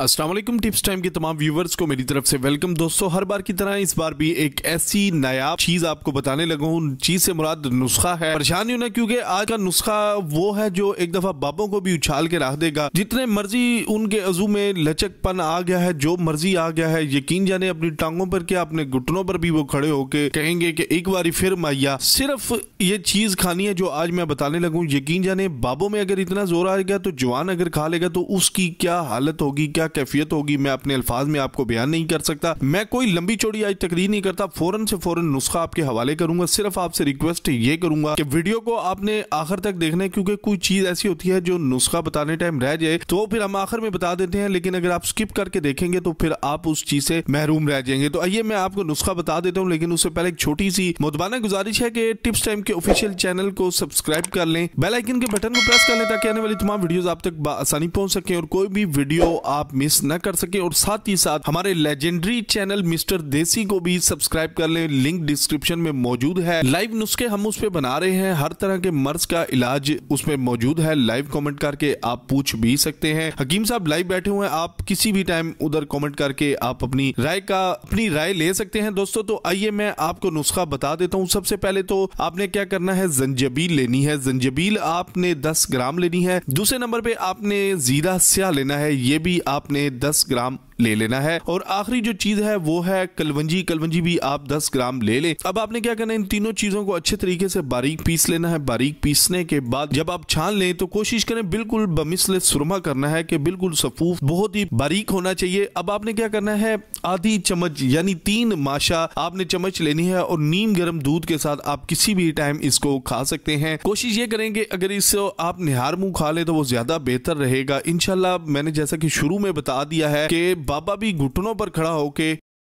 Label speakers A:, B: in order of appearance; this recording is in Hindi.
A: असलम टिप्स टाइम के तमाम व्यूवर्स को मेरी तरफ से वेलकम दोस्तों हर बार की तरह इस बार भी एक ऐसी नया चीज आपको बताने लगा हूँ चीज से मुराद नुस्खा है परेशान नहीं होना क्योंकि आज का नुस्खा वो है जो एक दफा बाबों को भी उछाल के रख देगा जितने मर्जी उनके अजू में लचकपन आ गया है जो मर्जी आ गया है यकीन जाने अपनी टांगों पर क्या अपने घुटनों पर भी वो खड़े होके कहेंगे की एक बार फिर माइया सिर्फ ये चीज खानी है जो आज मैं बताने लगू यकीन जाने बाबों में अगर इतना जोर आएगा तो जवान अगर खा लेगा तो उसकी क्या हालत होगी क्या क्या कैफियत होगी मैं अपने अल्फाज में आपको बयान नहीं कर सकता मैं कोई लंबी चौड़ी आज तकरीर नहीं करता फौरन से फौरन नुस्खा आपके हवाले करूंगा सिर्फ आपसे रिक्वेस्ट ये करूंगा कि वीडियो को आपने आखिर तक देखना है क्योंकि कोई चीज ऐसी होती है जो नुस्खा बताने टाइम रह जाए तो फिर हम आखिर में बता देते हैं लेकिन अगर आप स्किप करके देखेंगे तो फिर आप उस चीज से महरूम रह जाएंगे तो आइए मैं आपको नुस्खा बता देता हूँ लेकिन उससे पहले एक छोटी सी मुतबाना गुजारिश है कि टिप्स टाइम के ऑफिशियल चैनल को सब्सक्राइब कर लें बेलाइकन के बटन को प्रेस कर लें ताकि आने वाली तमाम वीडियोज आप तक आसानी पहुंच सके और कोई भी वीडियो आप मिस न कर सके और साथ ही साथ हमारे लेजेंडरी चैनल मिस्टर देसी को भी सब्सक्राइब कर ले लिंक डिस्क्रिप्शन में मौजूद है लाइव नुस्खे हम उस पर बना रहे हैं हर तरह के मर्ज का इलाज उसमें मौजूद है लाइव कॉमेंट करके आप पूछ भी सकते हैं हकीम साहब लाइव बैठे हुए हैं आप किसी भी टाइम उधर कॉमेंट करके आप अपनी राय का अपनी राय ले सकते हैं दोस्तों तो आइए मैं आपको नुस्खा बता देता हूँ सबसे पहले तो आपने क्या करना है जंजबील लेनी है जंजबील आपने दस ग्राम लेनी है दूसरे नंबर पे आपने जीरा स्या लेना है ये भी आप आपने 10 ग्राम ले लेना है और आखिरी जो चीज है वो है कलवंजी कलवंजी भी आप दस ग्राम ले लें अब आपने क्या करना है इन तीनों चीजों को अच्छे तरीके से बारीक पीस लेना है बारीक पीसने के बाद जब आप छान लें तो कोशिश करें बिल्कुल बमिसले सुरमा करना है कि बिल्कुल सफूफ बहुत ही बारीक होना चाहिए अब आपने क्या करना है आधी चम्मच यानी तीन माशा आपने चम्मच लेनी है और नीम गर्म दूध के साथ आप किसी भी टाइम इसको खा सकते हैं कोशिश ये करें कि अगर इस आप निहार मुंह खा लें तो वो ज्यादा बेहतर रहेगा इनशाला मैंने जैसा कि शुरू में बता दिया है कि बाबा भी घुटनों पर खड़ा होकर